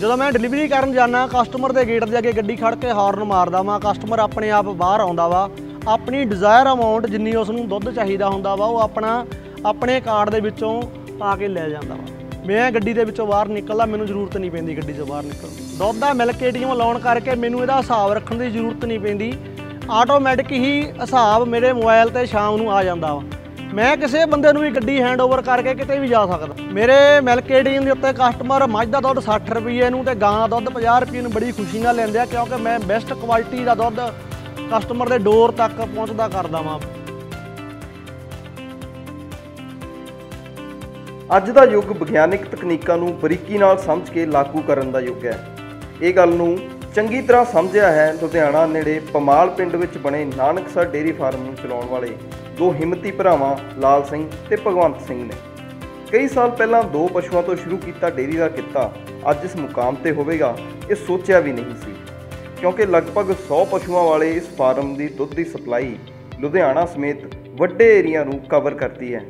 ਜਦੋਂ ਮੈਂ ਡਿਲੀਵਰੀ ਕਰਨ ਜਾਂਦਾ ਕਸਟਮਰ ਦੇ ਗੇਟ ਦੇ ਅੱਗੇ ਗੱਡੀ ਖੜ ਕੇ ਹਾਰਨ ਮਾਰਦਾ ਵਾਂ ਕਸਟਮਰ ਆਪਣੇ ਆਪ ਬਾਹਰ ਆਉਂਦਾ ਵਾ ਆਪਣੀ ਡਿਜ਼ਾਇਰ ਅਮਾਉਂਟ ਜਿੰਨੀ ਉਸ ਨੂੰ ਦੁੱਧ ਚਾਹੀਦਾ ਹੁੰਦਾ ਵਾ ਉਹ ਆਪਣਾ ਆਪਣੇ ਕਾਰਡ ਦੇ ਵਿੱਚੋਂ ਪਾ ਕੇ ਲੈ ਜਾਂਦਾ ਵਾ ਮੈਂ ਗੱਡੀ ਦੇ ਵਿੱਚੋਂ ਬਾਹਰ ਨਿਕਲਦਾ ਮੈਨੂੰ ਜ਼ਰੂਰਤ ਨਹੀਂ ਪੈਂਦੀ ਗੱਡੀ 'ਚੋਂ ਬਾਹਰ ਨਿਕਲਣ ਦੁੱਧ ਦਾ ਮਿਲਕ ਏਟੀਐਮ ਲਾਉਣ ਕਰਕੇ ਮੈਨੂੰ ਇਹਦਾ ਹਿਸਾਬ ਰੱਖਣ ਦੀ ਜ਼ਰੂਰਤ ਨਹੀਂ ਪੈਂਦੀ ਆਟੋਮੈਟਿਕ ਹੀ ਹਿਸਾਬ ਮੇਰੇ ਮੋਬਾਈਲ ਤੇ ਸ਼ਾਮ ਨੂੰ ਆ ਜਾਂਦਾ ਵਾ ਮੈਂ ਕਿਸੇ ਬੰਦੇ ਨੂੰ ਵੀ ਗੱਡੀ ਹੈਂਡਓਵਰ ਕਰਕੇ ਕਿਤੇ ਵੀ ਜਾ ਸਕਦਾ ਮੇਰੇ ਮਿਲਕ ਏਡੀਨ ਦੇ ਉੱਤੇ ਕਸਟਮਰ ਮੱਝ ਦਾ ਦੁੱਧ 60 ਰੁਪਏ ਨੂੰ ਤੇ ਗਾਂ ਦਾ ਦੁੱਧ 50 ਰੁਪਏ ਨੂੰ ਬੜੀ ਖੁਸ਼ੀ ਨਾਲ ਲੈਂਦੇ ਆ ਕਿਉਂਕਿ ਮੈਂ ਬੈਸਟ ਕੁਆਲਿਟੀ ਦਾ ਦੁੱਧ ਕਸਟਮਰ ਦੇ ਡੋਰ ਤੱਕ ਪਹੁੰਚਦਾ ਕਰਦਾ ਵਾਂ ਅੱਜ ਦਾ ਯੁੱਗ ਵਿਗਿਆਨਿਕ ਤਕਨੀਕਾਂ ਨੂੰ ਬਰੀਕੀ ਨਾਲ ਸਮਝ ਕੇ ਲਾਗੂ ਕਰਨ ਦਾ ਯੁੱਗ ਹੈ ਇਹ ਗੱਲ ਨੂੰ ਚੰਗੀ ਤਰ੍ਹਾਂ ਸਮਝਿਆ ਹੈ ਲੁਧਿਆਣਾ ਨੇੜੇ ਪਮਾਲ ਪਿੰਡ ਵਿੱਚ ਬਣੇ ਨਾਨਕਸਰ ਡੇਰੀ ਫਾਰਮ ਨੂੰ ਚਲਾਉਣ ਵਾਲੇ ਦੋ ਹਿੰਮਤੀ ਭਰਾਵਾਂ ਲਾਲ ਸਿੰਘ ਤੇ ਭਗਵੰਤ ਸਿੰਘ ਨੇ ਕਈ ਸਾਲ ਪਹਿਲਾਂ ਦੋ ਪਸ਼ੂਆਂ ਤੋਂ ਸ਼ੁਰੂ ਕੀਤਾ ਡੇਰੀ ਦਾ ਕਿੱਤਾ ਅੱਜ ਇਸ ਮੁਕਾਮ ਤੇ ਹੋਵੇਗਾ ਇਹ ਸੋਚਿਆ ਵੀ ਨਹੀਂ ਸੀ ਕਿਉਂਕਿ ਲਗਭਗ 100 ਪਸ਼ੂਆਂ ਵਾਲੇ ਇਸ ਫਾਰਮ ਦੀ ਦੁੱਧ ਦੀ ਸਪਲਾਈ ਲੁਧਿਆਣਾ ਸਮੇਤ ਵੱਡੇ ਏਰੀਆ ਨੂੰ ਕਵਰ ਕਰਦੀ ਹੈ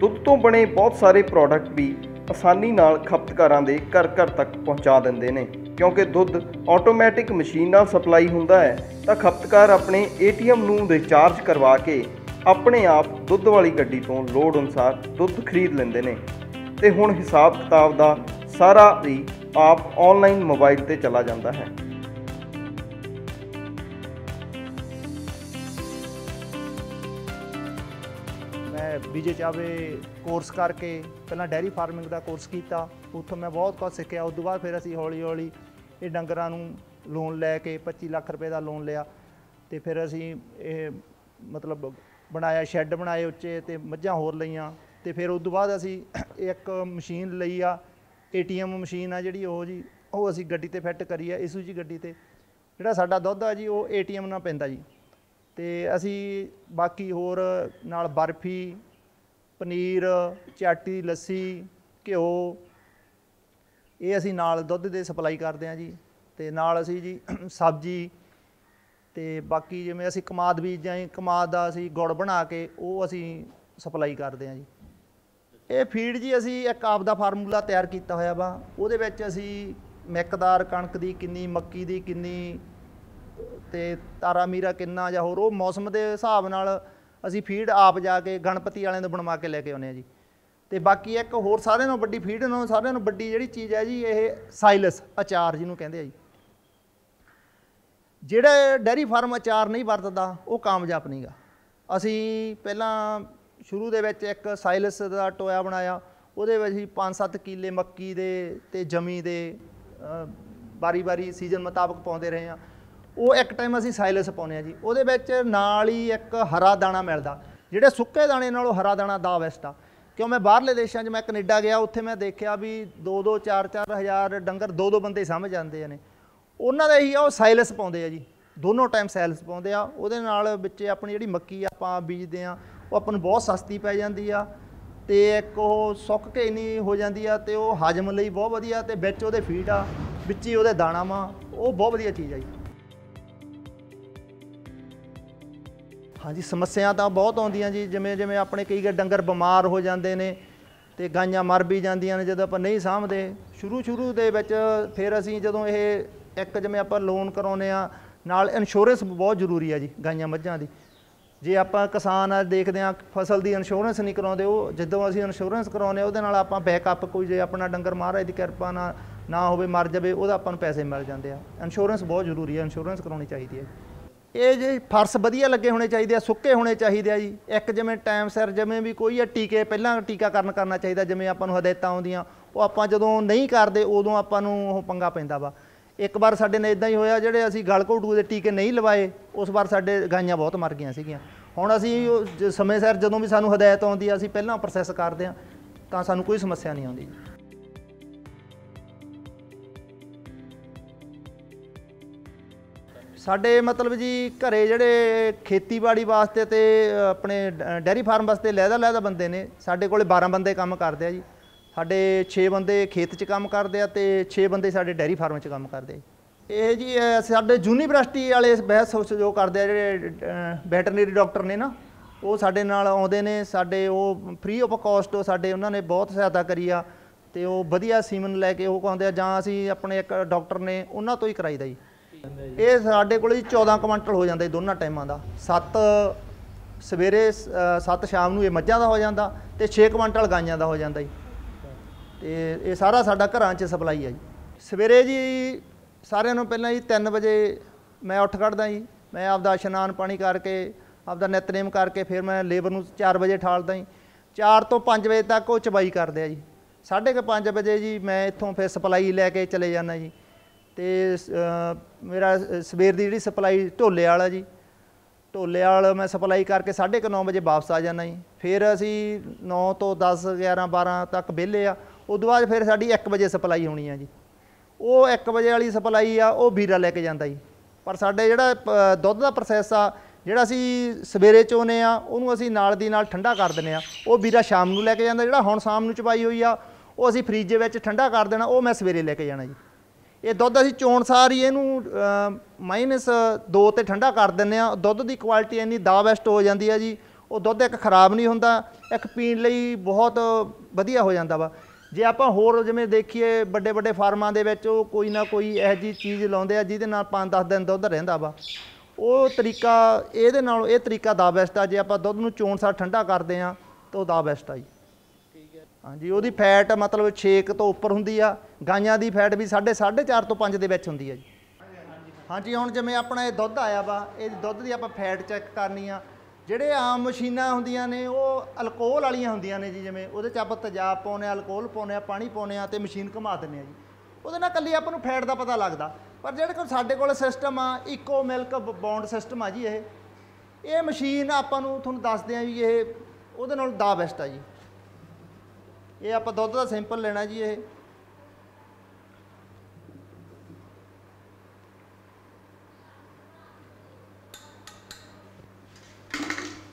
ਦੁੱਧ ਤੋਂ ਬਣੇ ਬਹੁਤ ਸਾਰੇ ਪ੍ਰੋਡਕਟ ਵੀ ਆਸਾਨੀ ਨਾਲ ਖਪਤਕਾਰਾਂ ਦੇ ਘਰ ਘਰ ਤੱਕ ਪਹੁੰਚਾ ਦਿੰਦੇ ਨੇ ਕਿਉਂਕਿ ਦੁੱਧ ਆਟੋਮੈਟਿਕ ਮਸ਼ੀਨ ਨਾਲ ਸਪਲਾਈ ਹੁੰਦਾ ਹੈ ਤਾਂ ਖਪਤਕਾਰ ਆਪਣੇ ਏਟੀਐਮ ਨੂੰ ਰਿਚਾਰਜ ਕਰਵਾ ਕੇ ਆਪਣੇ ਆਪ ਦੁੱਧ ਵਾਲੀ ਗੱਡੀ ਤੋਂ ਲੋਡ ਅਨੁਸਾਰ ਦੁੱਧ ਖਰੀਦ ਲੈਂਦੇ ਨੇ ਤੇ ਹੁਣ ਹਿਸਾਬ ਕਿਤਾਬ ਦਾ ਸਾਰਾ ਵੀ ਆਪ ਆਨਲਾਈਨ ਮੋਬਾਈਲ ਤੇ ਚਲਾ ਜਾਂਦਾ ਹੈ ਮੈਂ ਬੀਜੇ ਚਾਵੇ ਕੋਰਸ ਕਰਕੇ ਪਹਿਲਾਂ ਡੈਰੀ ਫਾਰਮਿੰਗ ਦਾ ਕੋਰਸ ਕੀਤਾ ਉੱਥੋਂ ਮੈਂ ਬਹੁਤ ਕੁਝ ਸਿੱਖਿਆ ਉਸ ਤੋਂ ਬਾਅਦ ਫਿਰ ਅਸੀਂ ਹੌਲੀ ਹੌਲੀ ਇਹ ਡੰਗਰਾਂ ਨੂੰ ਲੋਨ ਲੈ ਕੇ 25 ਲੱਖ ਰੁਪਏ ਦਾ ਲੋਨ ਲਿਆ ਤੇ ਫਿਰ ਅਸੀਂ ਇਹ ਮਤਲਬ ਬਣਾਇਆ ਸ਼ੈੱਡ ਬਣਾਏ ਉੱਚੇ ਤੇ ਮੱਝਾਂ ਹੋਰ ਲਈਆਂ ਤੇ ਫਿਰ ਉਸ ਤੋਂ ਬਾਅਦ ਅਸੀਂ ਇੱਕ ਮਸ਼ੀਨ ਲਈ ਆ ਏਟੀਐਮ ਮਸ਼ੀਨ ਆ ਜਿਹੜੀ ਉਹ ਜੀ ਉਹ ਅਸੀਂ ਗੱਡੀ ਤੇ ਫਿੱਟ ਕਰੀ ਆ ਇਸੂ ਜੀ ਗੱਡੀ ਤੇ ਜਿਹੜਾ ਸਾਡਾ ਦੁੱਧ ਆ ਜੀ ਉਹ ਏਟੀਐਮ ਨਾਲ ਪੈਂਦਾ ਜੀ ਤੇ ਅਸੀਂ ਬਾਕੀ ਹੋਰ ਨਾਲ ਬਰਫੀ ਪਨੀਰ ਚਾਟੀ ਲੱਸੀ ਘਿਓ ਇਹ ਅਸੀਂ ਨਾਲ ਦੁੱਧ ਦੇ ਸਪਲਾਈ ਕਰਦੇ ਆ ਜੀ ਤੇ ਨਾਲ ਅਸੀਂ ਜੀ ਸਬਜ਼ੀ ਤੇ ਬਾਕੀ ਜਿਵੇਂ ਅਸੀਂ ਕਮਾਦ ਵੀ ਜਾਂ ਕਮਾਦ ਦਾ ਅਸੀਂ ਗੁੜ ਬਣਾ ਕੇ ਉਹ ਅਸੀਂ ਸਪਲਾਈ ਕਰਦੇ ਆ ਜੀ ਇਹ ਫੀਡ ਜੀ ਅਸੀਂ ਇੱਕ ਆਪ ਦਾ ਫਾਰਮੂਲਾ ਤਿਆਰ ਕੀਤਾ ਹੋਇਆ ਵਾ ਉਹਦੇ ਵਿੱਚ ਅਸੀਂ ਮਿਕਦਾਰ ਕਣਕ ਦੀ ਕਿੰਨੀ ਮੱਕੀ ਦੀ ਕਿੰਨੀ ਤੇ ਤਾਰਾ ਮੀਰਾ ਕਿੰਨਾ ਜਾਂ ਹੋਰ ਉਹ ਮੌਸਮ ਦੇ ਹਿਸਾਬ ਨਾਲ ਅਸੀਂ ਫੀਡ ਆਪ ਜਾ ਕੇ ਗਣਪਤੀ ਵਾਲਿਆਂ ਤੋਂ ਬਣਵਾ ਕੇ ਲੈ ਕੇ ਆਉਨੇ ਆ ਜੀ ਤੇ ਬਾਕੀ ਇੱਕ ਹੋਰ ਸਾਰਿਆਂ ਨਾਲੋਂ ਵੱਡੀ ਫੀਡ ਨਾਲੋਂ ਸਾਰਿਆਂ ਨਾਲੋਂ ਵੱਡੀ ਜਿਹੜੀ ਚੀਜ਼ ਹੈ ਜੀ ਇਹ ਸਾਇਲਸ ਅਚਾਰ ਜਿਹਨੂੰ ਕਹਿੰਦੇ ਆ ਜੀ ਜਿਹੜਾ ਡੈਰੀ ਫਾਰਮ ਅਚਾਰ ਨਹੀਂ ਵਰਤਦਾ ਉਹ ਕਾਮਯਾਬ ਨਹੀਂਗਾ ਅਸੀਂ ਪਹਿਲਾਂ ਸ਼ੁਰੂ ਦੇ ਵਿੱਚ ਇੱਕ ਸਾਇਲਸ ਦਾ ਟੋਇਆ ਬਣਾਇਆ ਉਹਦੇ ਵਿੱਚ ਅਸੀਂ 5-7 ਕਿੱਲੇ ਮੱਕੀ ਦੇ ਤੇ ਜਮੀ ਦੇ ਬਾਰੀ-ਬਾਰੀ ਸੀਜ਼ਨ ਮੁਤਾਬਕ ਪਾਉਂਦੇ ਰਹੇ ਆ ਉਹ ਇੱਕ ਟਾਈਮ ਅਸੀਂ ਸਾਇਲਸ ਪਾਉਨੇ ਆ ਜੀ ਉਹਦੇ ਵਿੱਚ ਨਾਲ ਹੀ ਇੱਕ ਹਰਾ ਦਾਣਾ ਮਿਲਦਾ ਜਿਹੜੇ ਸੁੱਕੇ ਦਾਣੇ ਨਾਲੋਂ ਹਰਾ ਦਾਣਾ ਦਾ ਬੈਸਟ ਆ ਕਿਉਂ ਮੈਂ ਬਾਹਰਲੇ ਦੇਸ਼ਾਂ 'ਚ ਮੈਂ ਕੈਨੇਡਾ ਗਿਆ ਉੱਥੇ ਮੈਂ ਦੇਖਿਆ ਵੀ 2-2 4-4 ਹਜ਼ਾਰ ਡੰਗਰ 2-2 ਬੰਦੇ ਸਮਝ ਜਾਂਦੇ ਨੇ ਉਹਨਾਂ ਦਾ ਹੀ ਆ ਉਹ ਸਾਇਲਸ ਪਾਉਂਦੇ ਆ ਜੀ ਦੋਨੋਂ ਟਾਈਮ ਸਾਇਲਸ ਪਾਉਂਦੇ ਆ ਉਹਦੇ ਨਾਲ ਵਿੱਚ ਆਪਣੀ ਜਿਹੜੀ ਮੱਕੀ ਆਪਾਂ ਬੀਜਦੇ ਆ ਉਹ ਆਪਾਂ ਨੂੰ ਬਹੁਤ ਸਸਤੀ ਪੈ ਜਾਂਦੀ ਆ ਤੇ ਇੱਕ ਉਹ ਸੁੱਕ ਕੇ ਨਹੀਂ ਹੋ ਜਾਂਦੀ ਆ ਤੇ ਉਹ ਹਜਮ ਲਈ ਬਹੁਤ ਵਧੀਆ ਤੇ ਵਿੱਚ ਉਹਦੇ ਫੀਡ ਆ ਵਿੱਚ ਹੀ ਉਹਦੇ ਦਾਣਾ ਮਾ ਉਹ ਬਹੁਤ ਵਧੀਆ ਚੀਜ਼ ਆ ਜੀ ਹਾਂਜੀ ਸਮੱਸਿਆ ਤਾਂ ਬਹੁਤ ਆਉਂਦੀਆਂ ਜੀ ਜਿਵੇਂ ਜਿਵੇਂ ਆਪਣੇ ਕਈ ਡੰਗਰ ਬਿਮਾਰ ਹੋ ਜਾਂਦੇ ਨੇ ਤੇ ਗਾਈਆਂ ਮਰ ਵੀ ਜਾਂਦੀਆਂ ਨੇ ਜਦੋਂ ਆਪਾਂ ਨਹੀਂ ਸਾਂਭਦੇ ਸ਼ੁਰੂ ਸ਼ੁਰੂ ਦੇ ਵਿੱਚ ਫਿਰ ਅਸੀਂ ਜਦੋਂ ਇਹ ਇੱਕ ਜਿਵੇਂ ਆਪਾਂ ਲੋਨ ਕਰਾਉਨੇ ਆ ਨਾਲ ਇੰਸ਼ੋਰੈਂਸ ਬਹੁਤ ਜ਼ਰੂਰੀ ਆ ਜੀ ਗਾਈਆਂ ਮੱਝਾਂ ਦੀ ਜੇ ਆਪਾਂ ਕਿਸਾਨ ਆ ਦੇਖਦੇ ਆ ਫਸਲ ਦੀ ਇੰਸ਼ੋਰੈਂਸ ਨਹੀਂ ਕਰਾਉਂਦੇ ਉਹ ਜਦੋਂ ਅਸੀਂ ਇੰਸ਼ੋਰੈਂਸ ਕਰਾਉਨੇ ਉਹਦੇ ਨਾਲ ਆਪਾਂ ਬੈਕਅਪ ਕੋਈ ਜੇ ਆਪਣਾ ਡੰਗਰ ਮਹਾਰਾਜ ਦੀ ਕਿਰਪਾ ਨਾਲ ਨਾ ਹੋਵੇ ਮਰ ਜਾਵੇ ਉਹਦਾ ਆਪਾਂ ਨੂੰ ਪੈਸੇ ਮਿਲ ਜਾਂਦੇ ਆ ਇੰਸ਼ੋਰੈਂਸ ਬਹੁਤ ਜ਼ਰੂਰੀ ਆ ਇੰਸ਼ੋਰੈਂਸ ਕਰਾਉਣੀ ਚਾਹੀਦੀ ਹੈ ਇਹ ਜੇ ਫਰਸ਼ ਵਧੀਆ ਲੱਗੇ ਹੋਣੇ ਚਾਹੀਦੇ ਆ ਸੁੱਕੇ ਹੋਣੇ ਚਾਹੀਦੇ ਆ ਜੀ ਇੱਕ ਜਿਵੇਂ ਟਾਈਮ ਸਿਰ ਜਿਵੇਂ ਵੀ ਕੋਈ ਆ ਟੀਕੇ ਪਹਿਲਾਂ ਟੀਕਾਕਰਨ ਕਰਨਾ ਚਾਹੀਦਾ ਜਿਵੇਂ ਆਪਾਂ ਨੂੰ ਹਦਾਇਤਾਂ ਆਉਂਦੀਆਂ ਉਹ ਆਪਾਂ ਜਦੋਂ ਨਹੀਂ ਕਰਦੇ ਉਦੋਂ ਆਪਾਂ ਨੂੰ ਉਹ ਪੰਗਾ ਪੈਂਦਾ ਵਾ ਇੱਕ ਵਾਰ ਸਾਡੇ ਨੇ ਇਦਾਂ ਹੀ ਹੋਇਆ ਜਿਹੜੇ ਅਸੀਂ ਗਲਘੋਟੂ ਦੇ ਟੀਕੇ ਨਹੀਂ ਲਵਾਏ ਉਸ ਵਾਰ ਸਾਡੇ ਗਾਈਆਂ ਬਹੁਤ ਮਰ ਗਈਆਂ ਸੀਗੀਆਂ ਹੁਣ ਅਸੀਂ ਸਮੇਂ ਸਿਰ ਜਦੋਂ ਵੀ ਸਾਨੂੰ ਹਦਾਇਤ ਆਉਂਦੀ ਆ ਅਸੀਂ ਪਹਿਲਾਂ ਪ੍ਰੋਸੈਸ ਕਰਦੇ ਆ ਤਾਂ ਸਾਨੂੰ ਕੋਈ ਸਮੱਸਿਆ ਨਹੀਂ ਆਉਂਦੀ ਸਾਡੇ ਮਤਲਬ ਜੀ ਘਰੇ ਜਿਹੜੇ ਖੇਤੀਬਾੜੀ ਵਾਸਤੇ ਤੇ ਆਪਣੇ ਡੈਰੀ ਫਾਰਮ ਵਾਸਤੇ ਲੈਦਾ ਲੈਦਾ ਬੰਦੇ ਨੇ ਸਾਡੇ ਕੋਲੇ 12 ਬੰਦੇ ਕੰਮ ਕਰਦੇ ਆ ਜੀ ਸਾਡੇ 6 ਬੰਦੇ ਖੇਤ 'ਚ ਕੰਮ ਕਰਦੇ ਆ ਤੇ 6 ਬੰਦੇ ਸਾਡੇ ਡੈਰੀ ਫਾਰਮ 'ਚ ਕੰਮ ਕਰਦੇ ਇਹ ਜੀ ਸਾਡੇ ਯੂਨੀਵਰਸਿਟੀ ਵਾਲੇ ਬਹਿਸ ਸਹਿਯੋਗ ਕਰਦੇ ਆ ਜਿਹੜੇ ਵੈਟਰਨਰੀ ਡਾਕਟਰ ਨੇ ਨਾ ਉਹ ਸਾਡੇ ਨਾਲ ਆਉਂਦੇ ਨੇ ਸਾਡੇ ਉਹ ਫ੍ਰੀ ਆਫ ਕਾਸਟ ਸਾਡੇ ਉਹਨਾਂ ਨੇ ਬਹੁਤ ਸਹਾਇਤਾ ਕਰੀ ਆ ਤੇ ਉਹ ਵਧੀਆ ਸੀਮਨ ਲੈ ਕੇ ਉਹ ਕਹਿੰਦੇ ਆ ਜਾਂ ਅਸੀਂ ਆਪਣੇ ਇੱਕ ਡਾਕਟਰ ਨੇ ਉਹਨਾਂ ਤੋਂ ਹੀ ਕਰਾਈਦਾ ਜੀ ਇਹ ਸਾਡੇ ਕੋਲ ਜੀ 14 ਕੁਇੰਟਲ ਹੋ ਜਾਂਦਾ ਦੋਨਾਂ ਟਾਈਮਾਂ ਦਾ 7 ਸਵੇਰੇ 7 ਸ਼ਾਮ ਨੂੰ ਇਹ ਮੱਝਾਂ ਦਾ ਹੋ ਜਾਂਦਾ ਤੇ 6 ਕੁਇੰਟਲ ਗਾਈਆਂ ਦਾ ਹੋ ਜਾਂਦਾ ਜੀ ਤੇ ਇਹ ਸਾਰਾ ਸਾਡਾ ਘਰਾਂ 'ਚ ਸਪਲਾਈ ਆ ਜੀ ਸਵੇਰੇ ਜੀ ਸਾਰਿਆਂ ਨੂੰ ਪਹਿਲਾਂ ਜੀ 3 ਵਜੇ ਮੈਂ ਉੱਠ ਖੜਦਾ ਜੀ ਮੈਂ ਆਪਦਾ ਇਸ਼ਨਾਨ ਪਾਣੀ ਕਰਕੇ ਆਪਦਾ ਨਿਤਨੇਮ ਕਰਕੇ ਫਿਰ ਮੈਂ ਲੇਬਰ ਨੂੰ 4 ਵਜੇ ਠਾਲਦਾ ਜੀ 4 ਤੋਂ 5 ਵਜੇ ਤੱਕ ਉਹ ਚਬਾਈ ਕਰਦੇ ਆ ਜੀ 5:30 ਵਜੇ ਜੀ ਮੈਂ ਇੱਥੋਂ ਫਿਰ ਸਪਲਾਈ ਲੈ ਕੇ ਚਲੇ ਜਾਂਦਾ ਜੀ ਤੇ ਮੇਰਾ ਸਵੇਰ ਦੀ ਜਿਹੜੀ ਸਪਲਾਈ ਢੋਲੇ ਵਾਲਾ ਜੀ ਢੋਲੇ ਵਾਲ ਮੈਂ ਸਪਲਾਈ ਕਰਕੇ 9:30 ਵਜੇ ਵਾਪਸ ਆ ਜਾਂਦਾ ਜੀ ਫਿਰ ਅਸੀਂ 9 ਤੋਂ 10 11 12 ਤੱਕ ਵਿਹਲੇ ਆ ਉਦੋਂ ਬਾਅਦ ਫਿਰ ਸਾਡੀ 1 ਵਜੇ ਸਪਲਾਈ ਹੋਣੀ ਆ ਜੀ ਉਹ 1 ਵਜੇ ਵਾਲੀ ਸਪਲਾਈ ਆ ਉਹ ਵੀਰਾ ਲੈ ਕੇ ਜਾਂਦਾ ਜੀ ਪਰ ਸਾਡੇ ਜਿਹੜਾ ਦੁੱਧ ਦਾ ਪ੍ਰੋਸੈਸ ਆ ਜਿਹੜਾ ਅਸੀਂ ਸਵੇਰੇ ਚੋਨੇ ਆ ਉਹਨੂੰ ਅਸੀਂ ਨਾਲ ਦੀ ਨਾਲ ਠੰਡਾ ਕਰ ਦਿੰਨੇ ਆ ਉਹ ਵੀਰਾ ਸ਼ਾਮ ਨੂੰ ਲੈ ਕੇ ਜਾਂਦਾ ਜਿਹੜਾ ਹੁਣ ਸ਼ਾਮ ਨੂੰ ਚਪਾਈ ਹੋਈ ਆ ਉਹ ਅਸੀਂ ਫ੍ਰੀਜ ਦੇ ਵਿੱਚ ਠੰਡਾ ਕਰ ਦੇਣਾ ਉਹ ਮੈਂ ਸਵੇਰੇ ਲੈ ਕੇ ਜਾਣਾ ਜੀ ਇਹ ਦੁੱਧ ਅਸੀਂ ਚੋਣ ਸਾਰ ਹੀ ਇਹਨੂੰ ਮਾਈਨਸ 2 ਤੇ ਠੰਡਾ ਕਰ ਦਿੰਨੇ ਆ ਦੁੱਧ ਦੀ ਕੁਆਲਿਟੀ ਇੰਨੀ ਦਾ ਬੈਸਟ ਹੋ ਜਾਂਦੀ ਆ ਜੀ ਉਹ ਦੁੱਧ ਇੱਕ ਖਰਾਬ ਨਹੀਂ ਹੁੰਦਾ ਇੱਕ ਪੀਣ ਲਈ ਬਹੁਤ ਵਧੀਆ ਹੋ ਜਾਂਦਾ ਵਾ ਜੇ ਆਪਾਂ ਹੋਰ ਜਿਵੇਂ ਦੇਖੀਏ ਵੱਡੇ ਵੱਡੇ ਫਾਰਮਾਂ ਦੇ ਵਿੱਚ ਉਹ ਕੋਈ ਨਾ ਕੋਈ ਇਹੋ ਜੀ ਚੀਜ਼ ਲਾਉਂਦੇ ਆ ਜਿਹਦੇ ਨਾਲ 5-10 ਦਿਨ ਦੁੱਧ ਰਹਿੰਦਾ ਵਾ ਉਹ ਤਰੀਕਾ ਇਹਦੇ ਨਾਲ ਇਹ ਤਰੀਕਾ ਦਾ ਬੈਸਟ ਆ ਜੇ ਆਪਾਂ ਦੁੱਧ ਨੂੰ ਚੋਣ ਸਾ ਠੰਡਾ ਕਰਦੇ ਆ ਤਾਂ ਉਹ ਦਾ ਬੈਸਟ ਆ ਜੀ ਹਾਂਜੀ ਉਹਦੀ ਫੈਟ ਮਤਲਬ 6 ਤੋਂ ਉੱਪਰ ਹੁੰਦੀ ਆ ਗਾਈਆਂ ਦੀ ਫੈਟ ਵੀ 4.5 ਤੋਂ 5 ਦੇ ਵਿੱਚ ਹੁੰਦੀ ਆ ਜੀ ਹਾਂਜੀ ਹੁਣ ਜਿਵੇਂ ਆਪਣਾ ਇਹ ਦੁੱਧ ਆਇਆ ਵਾ ਇਹ ਦੁੱਧ ਦੀ ਆਪਾਂ ਫੈਟ ਚੈੱਕ ਕਰਨੀ ਆ ਜਿਹੜੇ ਆਮ ਮਸ਼ੀਨਾਂ ਹੁੰਦੀਆਂ ਨੇ ਉਹ ਅਲਕੋਹਲ ਵਾਲੀਆਂ ਹੁੰਦੀਆਂ ਨੇ ਜੀ ਜਿਵੇਂ ਉਹਦੇ ਚ ਆਪਾਂ ਤੇਜ਼ਾਬ ਪਾਉਨੇ ਆ ਅਲਕੋਹਲ ਪਾਉਨੇ ਆ ਪਾਣੀ ਪਾਉਨੇ ਆ ਤੇ ਮਸ਼ੀਨ ਘੁਮਾ ਦਿੰਨੇ ਆ ਜੀ ਉਹਦੇ ਨਾਲ ਕੱਲੀ ਆਪਾਂ ਨੂੰ ਫੈਟ ਦਾ ਪਤਾ ਲੱਗਦਾ ਪਰ ਜਿਹੜੇ ਕੋਲ ਸਾਡੇ ਕੋਲ ਸਿਸਟਮ ਆ ਇਕੋ ਮਿਲਕ ਬੌਂਡ ਸਿਸਟਮ ਆ ਜੀ ਇਹ ਇਹ ਮਸ਼ੀਨ ਆਪਾਂ ਨੂੰ ਤੁਹਾਨੂੰ ਦੱਸਦੇ ਆ ਵੀ ਇਹ ਉਹਦੇ ਨਾਲ ਦਾ ਬੈਸਟ ਆ ਜੀ ਇਹ ਆਪਾਂ ਦੁੱਧ ਦਾ ਸੈਂਪਲ ਲੈਣਾ ਜੀ ਇਹ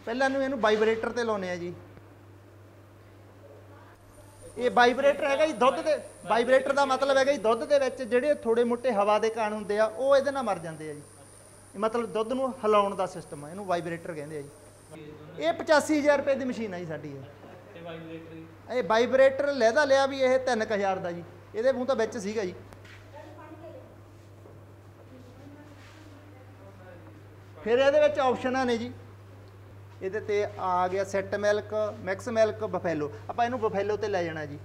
ਪਹਿਲਾਂ ਨੂੰ ਇਹਨੂੰ ਵਾਈਬ੍ਰੇਟਰ ਤੇ ਲਾਉਨੇ ਆ ਜੀ ਇਹ ਵਾਈਬ੍ਰੇਟਰ ਹੈਗਾ ਜੀ ਦੁੱਧ ਦੇ ਵਾਈਬ੍ਰੇਟਰ ਦਾ ਮਤਲਬ ਹੈਗਾ ਜੀ ਦੁੱਧ ਦੇ ਵਿੱਚ ਜਿਹੜੇ ਥੋੜੇ ਮੋਟੇ ਹਵਾ ਦੇ ਕਣ ਹੁੰਦੇ ਆ ਉਹ ਇਹਦੇ ਨਾਲ ਮਰ ਜਾਂਦੇ ਆ ਜੀ ਇਹ ਮਤਲਬ ਦੁੱਧ ਨੂੰ ਹਿਲਾਉਣ ਦਾ ਸਿਸਟਮ ਆ ਇਹਨੂੰ ਵਾਈਬ੍ਰੇਟਰ ਕਹਿੰਦੇ ਆ ਜੀ ਇਹ 85000 ਰੁਪਏ ਦੀ ਮਸ਼ੀਨ ਆ ਜੀ ਸਾਡੀ ਇਹ ਇਹ ਵਾਈਬ੍ਰੇਟਰ ਲੈਦਾ ਲਿਆ ਵੀ ਇਹ 3000 ਦਾ ਜੀ ਇਹਦੇ ਮੂੰਹ ਤਾਂ ਵਿੱਚ ਸੀਗਾ ਜੀ ਫਿਰ ਇਹਦੇ ਵਿੱਚ ਆਪਸ਼ਨਾਂ ਨੇ ਜੀ ਇਹਦੇ ਤੇ ਆ ਗਿਆ set milk max milk buffalo ਆਪਾਂ ਇਹਨੂੰ ਬਫੈਲੋ ਤੇ ਲੈ ਜਾਣਾ ਜੀ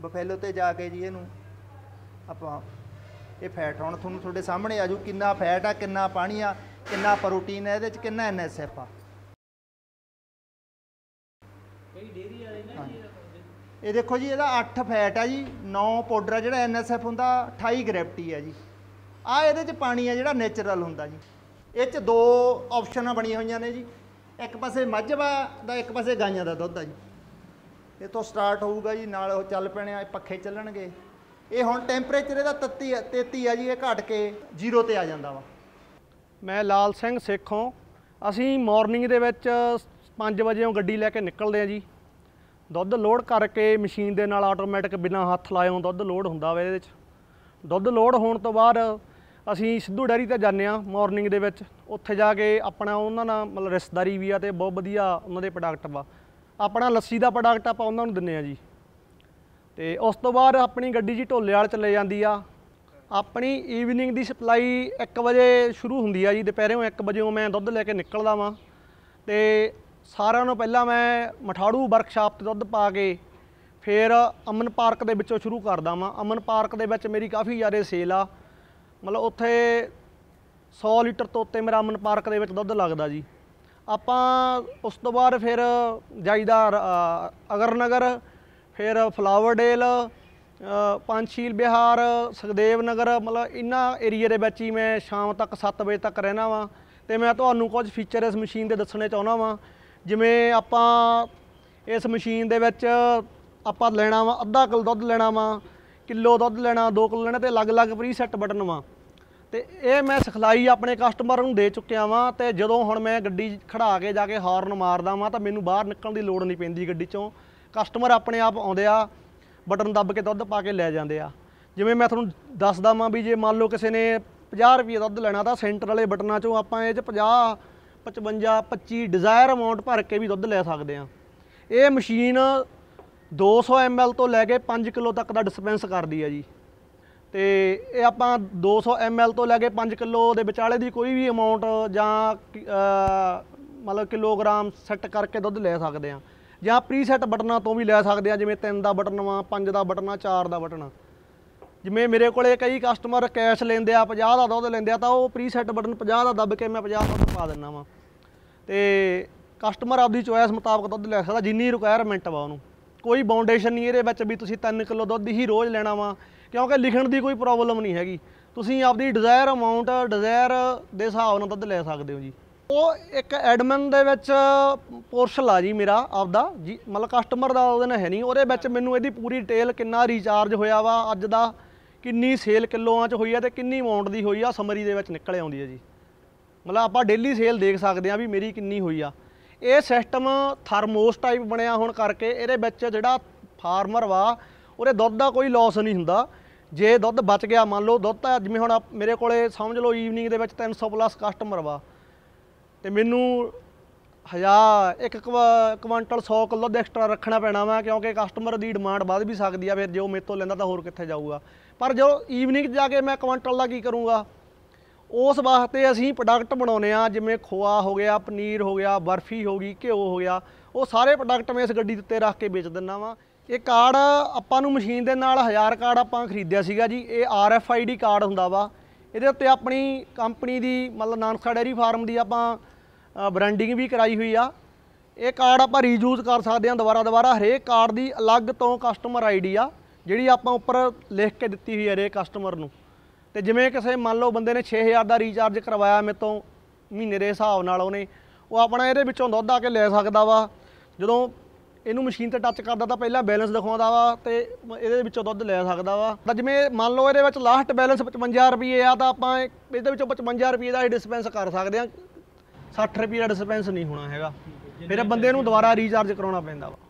ਬਫੈਲੋ ਤੇ ਜਾ ਕੇ ਜੀ ਇਹਨੂੰ ਆਪਾਂ ਇਹ ਫੈਟ ਹੁਣ ਤੁਹਾਨੂੰ ਤੁਹਾਡੇ ਸਾਹਮਣੇ ਆਜੂ ਕਿੰਨਾ ਫੈਟ ਆ ਕਿੰਨਾ ਪਾਣੀ ਆ ਕਿੰਨਾ ਪ੍ਰੋਟੀਨ ਹੈ ਇਹਦੇ ਚ ਕਿੰਨਾ ਐਨਐਸਐਫ ਆ ਡੇਰੀ ਇਹ ਦੇਖੋ ਜੀ ਇਹਦਾ 8 ਫੈਟ ਆ ਜੀ 9 ਪਾਊਡਰ ਜਿਹੜਾ ਐਨਐਸਐਫ ਹੁੰਦਾ 28 ਗ੍ਰੈਵਿਟੀ ਆ ਜੀ ਆ ਇਹਦੇ ਚ ਪਾਣੀ ਆ ਜਿਹੜਾ ਨੇਚਰਲ ਹੁੰਦਾ ਜੀ ਇਹ 'ਚ ਦੋ ਆਪਸ਼ਨਾਂ ਬਣੀਆਂ ਹੋਈਆਂ ਨੇ ਜੀ ਇੱਕ ਪਾਸੇ ਮੱਝਾਂ ਦਾ ਇੱਕ ਪਾਸੇ ਗਾਈਆਂ ਦਾ ਦੁੱਧ ਆ ਜੀ ਇਹ ਤੋਂ ਸਟਾਰਟ ਹੋਊਗਾ ਜੀ ਨਾਲ ਉਹ ਚੱਲ ਪੈਣੇ ਆ ਪੱਖੇ ਚੱਲਣਗੇ ਇਹ ਹੁਣ ਟੈਂਪਰੇਚਰ ਇਹਦਾ 33 33 ਆ ਜੀ ਇਹ ਘਟ ਕੇ 0 ਤੇ ਆ ਜਾਂਦਾ ਵਾ ਮੈਂ ਲਾਲ ਸਿੰਘ ਸੇਖੋਂ ਅਸੀਂ ਮਾਰਨਿੰਗ ਦੇ ਵਿੱਚ 5 ਵਜੇੋਂ ਗੱਡੀ ਲੈ ਕੇ ਨਿਕਲਦੇ ਆ ਜੀ ਦੁੱਧ ਲੋਡ ਕਰਕੇ ਮਸ਼ੀਨ ਦੇ ਨਾਲ ਆਟੋਮੈਟਿਕ ਬਿਨਾ ਹੱਥ ਲਾਇਓ ਦੁੱਧ ਲੋਡ ਹੁੰਦਾ ਵਾ ਇਹਦੇ ਵਿੱਚ ਦੁੱਧ ਲੋਡ ਹੋਣ ਤੋਂ ਬਾਅਦ ਅਸੀਂ ਸਿੱਧੂ ਡੈਰੀ ਤੇ ਜਾਂਦੇ ਆ ਮਾਰਨਿੰਗ ਦੇ ਵਿੱਚ ਉੱਥੇ ਜਾ ਕੇ ਆਪਣਾ ਉਹਨਾਂ ਨਾਲ ਮਤਲਬ ਰਿਸ਼ਤਦਾਰੀ ਵੀ ਆ ਤੇ ਬਹੁਤ ਵਧੀਆ ਉਹਨਾਂ ਦੇ ਪ੍ਰੋਡਕਟ ਵਾ ਆਪਣਾ ਲੱਸੀ ਦਾ ਪ੍ਰੋਡਕਟ ਆਪਾਂ ਉਹਨਾਂ ਨੂੰ ਦਿੰਨੇ ਆ ਜੀ ਤੇ ਉਸ ਤੋਂ ਬਾਅਦ ਆਪਣੀ ਗੱਡੀ ਜੀ ਢੋਲੇ ਵਾਲ ਚਲੇ ਜਾਂਦੀ ਆ ਆਪਣੀ ਈਵਨਿੰਗ ਦੀ ਸਪਲਾਈ 1 ਵਜੇ ਸ਼ੁਰੂ ਹੁੰਦੀ ਆ ਜੀ ਦੁਪਹਿਰੋਂ 1 ਵਜੇ ਮੈਂ ਦੁੱਧ ਲੈ ਕੇ ਨਿਕਲਦਾ ਵਾਂ ਤੇ ਸਾਰਿਆਂ ਨੂੰ ਪਹਿਲਾਂ ਮੈਂ ਮਠਾੜੂ ਵਰਕਸ਼ਾਪ ਤੇ ਦੁੱਧ ਪਾ ਕੇ ਫਿਰ ਅਮਨ ਪਾਰਕ ਦੇ ਵਿੱਚੋਂ ਸ਼ੁਰੂ ਕਰਦਾ ਵਾਂ ਅਮਨ ਪਾਰਕ ਦੇ ਵਿੱਚ ਮੇਰੀ ਕਾਫੀ ਜ਼ਿਆਦਾ ਸੇਲ ਆ ਮਤਲਬ ਉੱਥੇ 100 ਲੀਟਰ ਤੋਂ ਉੱਤੇ ਮੇਰਾ ਅਮਨ ਪਾਰਕ ਦੇ ਵਿੱਚ ਦੁੱਧ ਲੱਗਦਾ ਜੀ ਆਪਾਂ ਉਸ ਤੋਂ ਬਾਅਦ ਫਿਰ ਜਾਈਦਾ ਅਗਰ ਨਗਰ ਫਿਰ ਫਲਾਵਰ ਡੇਲ ਪੰਛੀਲ ਬਿਹਾਰ ਸੁਖਦੇਵ ਨਗਰ ਮਤਲਬ ਇਨ੍ਹਾਂ ਏਰੀਆ ਦੇ ਵਿੱਚ ਹੀ ਮੈਂ ਸ਼ਾਮ ਤੱਕ 7 ਵਜੇ ਤੱਕ ਰਹਿਣਾ ਵਾਂ ਤੇ ਮੈਂ ਤੁਹਾਨੂੰ ਕੁਝ ਫੀਚਰ ਇਸ ਮਸ਼ੀਨ ਦੇ ਦੱਸਣੇ ਚਾਹੁੰਦਾ ਵਾਂ ਜਿਵੇਂ ਆਪਾਂ ਇਸ ਮਸ਼ੀਨ ਦੇ ਵਿੱਚ ਆਪਾਂ ਲੈਣਾ ਵਾ ਅੱਧਾ ਕਿਲੋ ਦੁੱਧ ਲੈਣਾ ਵਾ ਕਿਲੋ ਦੁੱਧ ਲੈਣਾ 2 ਕਿਲੋ ਲੈਣਾ ਤੇ ਅਲੱਗ-ਅਲੱਗ ਪ੍ਰੀਸੈਟ ਬਟਨ ਵਾ ਤੇ ਇਹ ਮੈਂ ਸਿਖਲਾਈ ਆਪਣੇ ਕਸਟਮਰ ਨੂੰ ਦੇ ਚੁੱਕਿਆ ਵਾਂ ਤੇ ਜਦੋਂ ਹੁਣ ਮੈਂ ਗੱਡੀ ਖੜਾ ਕੇ ਜਾ ਕੇ ਹਾਰਨ ਮਾਰਦਾ ਵਾਂ ਤਾਂ ਮੈਨੂੰ ਬਾਹਰ ਨਿਕਲਣ ਦੀ ਲੋੜ ਨਹੀਂ ਪੈਂਦੀ ਗੱਡੀ ਚੋਂ ਕਸਟਮਰ ਆਪਣੇ ਆਪ ਆਉਂਦੇ ਆ ਬਟਨ ਦੱਬ ਕੇ ਦੁੱਧ ਪਾ ਕੇ ਲੈ ਜਾਂਦੇ ਆ ਜਿਵੇਂ ਮੈਂ ਤੁਹਾਨੂੰ ਦੱਸਦਾ ਵਾਂ ਵੀ ਜੇ ਮੰਨ ਲਓ ਕਿਸੇ ਨੇ 50 ਰੁਪਏ ਦੁੱਧ ਲੈਣਾ ਤਾਂ ਸੈਂਟਰ ਵਾਲੇ ਬਟਨਾਂ ਚੋਂ ਆਪਾਂ ਇਹ ਚ 50 55 25 ਡਿਜ਼ਾਇਰ ਅਮਾਉਂਟ ਭਰ ਕੇ ਵੀ ਦੁੱਧ ਲੈ ਸਕਦੇ ਆ ਇਹ ਮਸ਼ੀਨ 200 ml ਤੋਂ ਲੈ ਕੇ 5 ਕਿਲੋ ਤੱਕ ਦਾ ਡਿਸਪੈਂਸ ਕਰਦੀ ਹੈ ਜੀ ਤੇ ਇਹ ਆਪਾਂ 200 ml ਤੋਂ ਲੈ ਕੇ 5 ਕਿਲੋ ਦੇ ਵਿਚਾਲੇ ਦੀ ਕੋਈ ਵੀ ਅਮਾਉਂਟ ਜਾਂ ਮਤਲਬ ਕਿਲੋਗ੍ਰਾਮ ਸੈੱਟ ਕਰਕੇ ਦੁੱਧ ਲੈ ਸਕਦੇ ਆ ਜਾਂ ਪ੍ਰੀਸੈਟ ਬਟਨਾਂ ਤੋਂ ਵੀ ਲੈ ਸਕਦੇ ਆ ਜਿਵੇਂ 3 ਦਾ ਬਟਨ ਵਾ 5 ਦਾ ਬਟਨ ਆ 4 ਦਾ ਬਟਨ ਜਿਵੇਂ ਮੇਰੇ ਕੋਲੇ ਕਈ ਕਸਟਮਰ ਕੈਸ਼ ਲੈਂਦੇ ਆ 50 ਦਾ ਦੁੱਧ ਲੈਂਦੇ ਆ ਤਾਂ ਉਹ ਪ੍ਰੀਸੈਟ ਬਟਨ 50 ਦਾ ਦੱਬ ਕੇ ਮੈਂ 50 ਦਾ ਪਾ ਦਿੰਨਾ ਵਾ ਤੇ ਕਸਟਮਰ ਆਪਦੀ ਚੋਇਸ ਮੁਤਾਬਕ ਦੁੱਧ ਲੈ ਸਕਦਾ ਜਿੰਨੀ ਰਿਕੁਆਇਰਮੈਂਟ ਵਾ ਉਹਨੂੰ ਕੋਈ ਬਾਉਂਡੇਸ਼ਨ ਨਹੀਂ ਇਹਦੇ ਵਿੱਚ ਵੀ ਤੁਸੀਂ 3 ਕਿਲੋ ਦੁੱਧ ਹੀ ਰੋਜ਼ ਲੈਣਾ ਵਾ ਕਿਉਂਕਿ ਲਿਖਣ ਦੀ ਕੋਈ ਪ੍ਰੋਬਲਮ ਨਹੀਂ ਹੈਗੀ ਤੁਸੀਂ ਆਪਦੀ ਡਿਜ਼ਾਇਰ ਅਮਾਉਂਟ ਡਿਜ਼ਾਇਰ ਦੇ ਹਿਸਾਬ ਨਾਲ ਦੁੱਧ ਲੈ ਸਕਦੇ ਹੋ ਜੀ ਉਹ ਇੱਕ ਐਡਮਨ ਦੇ ਵਿੱਚ ਪੋਰਸ਼ਲ ਆ ਜੀ ਮੇਰਾ ਆਪਦਾ ਜੀ ਮਤਲਬ ਕਸਟਮਰ ਦਾ ਉਹਦੇ ਨਾਲ ਹੈ ਨਹੀਂ ਉਹਦੇ ਵਿੱਚ ਮੈਨੂੰ ਇਹਦੀ ਪੂਰੀ ਡਿਟੇਲ ਕਿੰਨਾ ਰੀਚਾਰਜ ਹੋਇਆ ਵਾ ਅੱਜ ਦਾ ਕਿੰਨੀ ਸੇਲ ਕਿਲੋਆਂ 'ਚ ਹੋਈ ਆ ਤੇ ਕਿੰਨੀ ਅਮਾਉਂਟ ਦੀ ਹੋਈ ਆ ਸਮਰੀ ਦੇ ਵਿੱਚ ਨਿਕਲ ਆਉਂਦੀ ਆ ਜੀ ਮਤਲਬ ਆਪਾਂ ਡੇਲੀ ਸੇਲ ਦੇਖ ਸਕਦੇ ਆ ਵੀ ਮੇਰੀ ਕਿੰਨੀ ਹੋਈ ਆ ਇਹ ਸਿਸਟਮ ਥਰਮੋਸ ਟਾਈਪ ਬਣਿਆ ਹੋਣ ਕਰਕੇ ਇਹਦੇ ਵਿੱਚ ਜਿਹੜਾ ਫਾਰਮਰ ਵਾ ਉਹਦੇ ਦੁੱਧ ਦਾ ਕੋਈ ਲਾਸ ਨਹੀਂ ਹੁੰਦਾ ਜੇ ਦੁੱਧ ਬਚ ਗਿਆ ਮੰਨ ਲਓ ਦੁੱਧ ਤਾਂ ਜਿਵੇਂ ਹੁਣ ਮੇਰੇ ਕੋਲੇ ਸਮਝ ਲਓ ਈਵਨਿੰਗ ਦੇ ਵਿੱਚ 300 ਪਲੱਸ ਕਸਟਮਰ ਵਾ ਤੇ ਮੈਨੂੰ ਹਜ਼ਾਰ ਇੱਕ ਕੁਆਂਟਲ 100 ਕਿਲੋ ਦੇ ਐਕਸਟਰਾ ਰੱਖਣਾ ਪੈਣਾ ਵਾ ਕਿਉਂਕਿ ਕਸਟਮਰ ਦੀ ਡਿਮਾਂਡ ਵੱਧ ਵੀ ਸਕਦੀ ਆ ਫਿਰ ਜੇ ਉਹ ਮੇਰੇ ਤੋਂ ਲੈਂਦਾ ਤਾਂ ਹੋਰ ਕਿੱਥੇ ਜਾਊਗਾ ਪਰ ਜੋ ਈਵਨਿੰਗ ਜਾ ਕੇ ਮੈਂ ਕੁਆਂਟਲ ਦਾ ਕੀ ਕਰੂੰਗਾ ਉਸ ਵਾਸਤੇ ਅਸੀਂ ਪ੍ਰੋਡਕਟ ਬਣਾਉਨੇ ਆ ਜਿਵੇਂ ਖੋਆ ਹੋ ਗਿਆ ਪਨੀਰ ਹੋ ਗਿਆ ਬਰਫੀ ਹੋ ਗਈ ਘਿਓ ਹੋ ਗਿਆ ਉਹ ਸਾਰੇ ਪ੍ਰੋਡਕਟ ਮੈਂ ਇਸ ਗੱਡੀ ਦੇ ਉੱਤੇ ਰੱਖ ਕੇ ਵੇਚ ਦਿੰਨਾ ਵਾਂ ਇਹ ਕਾਰਡ ਆਪਾਂ ਨੂੰ ਮਸ਼ੀਨ ਦੇ ਨਾਲ 1000 ਕਾਰਡ ਆਪਾਂ ਖਰੀਦਿਆ ਸੀਗਾ ਜੀ ਇਹ R F I D card ਹੁੰਦਾ ਵਾ ਇਹਦੇ ਉੱਤੇ ਆਪਣੀ ਕੰਪਨੀ ਦੀ ਮਤਲਬ ਨਾਨਕਾ ਡੈਰੀ ਫਾਰਮ ਦੀ ਆਪਾਂ ਬ੍ਰਾਂਡਿੰਗ ਵੀ ਕਰਾਈ ਹੋਈ ਆ ਇਹ ਕਾਰਡ ਆਪਾਂ ਰੀਯੂਜ਼ ਕਰ ਸਕਦੇ ਆ ਦੁਬਾਰਾ ਦੁਬਾਰਾ ਹਰੇਕ ਕਾਰਡ ਦੀ ਅਲੱਗ ਤੋਂ ਕਸਟਮਰ ਆਈਡੀ ਆ ਜਿਹੜੀ ਆਪਾਂ ਉੱਪਰ ਲਿਖ ਕੇ ਦਿੱਤੀ ਹੋਈ ਹੈ ਹਰੇਕ ਕਸਟਮਰ ਨੂੰ ਤੇ ਜਿਵੇਂ ਕਿਸੇ ਮੰਨ ਲਓ ਬੰਦੇ ਨੇ 6000 ਦਾ ਰੀਚਾਰਜ ਕਰਵਾਇਆ ਮੇਰੇ ਤੋਂ ਮਹੀਨੇ ਦੇ ਹਿਸਾਬ ਨਾਲ ਉਹਨੇ ਉਹ ਆਪਣਾ ਇਹਦੇ ਵਿੱਚੋਂ ਦੁੱਧ ਆ ਕੇ ਲੈ ਸਕਦਾ ਵਾ ਜਦੋਂ ਇਹਨੂੰ ਮਸ਼ੀਨ ਤੇ ਟੱਚ ਕਰਦਾ ਤਾਂ ਪਹਿਲਾਂ ਬੈਲੈਂਸ ਦਿਖਾਉਂਦਾ ਵਾ ਤੇ ਇਹਦੇ ਵਿੱਚੋਂ ਦੁੱਧ ਲੈ ਸਕਦਾ ਵਾ ਤਾਂ ਜਿਵੇਂ ਮੰਨ ਲਓ ਇਹਦੇ ਵਿੱਚ ਲਾਸਟ ਬੈਲੈਂਸ 55 ਰੁਪਏ ਆ ਤਾਂ ਆਪਾਂ ਇਹਦੇ ਵਿੱਚੋਂ 55 ਰੁਪਏ ਦਾ ਹੀ ਡਿਸਪੈਂਸ ਕਰ ਸਕਦੇ ਆ 60 ਰੁਪਏ ਦਾ ਡਿਸਪੈਂਸ ਨਹੀਂ ਹੋਣਾ ਹੈਗਾ ਫਿਰ ਬੰਦੇ ਨੂੰ ਦੁਬਾਰਾ ਰੀਚਾਰਜ ਕਰਾਉਣਾ ਪੈਂਦਾ ਵਾ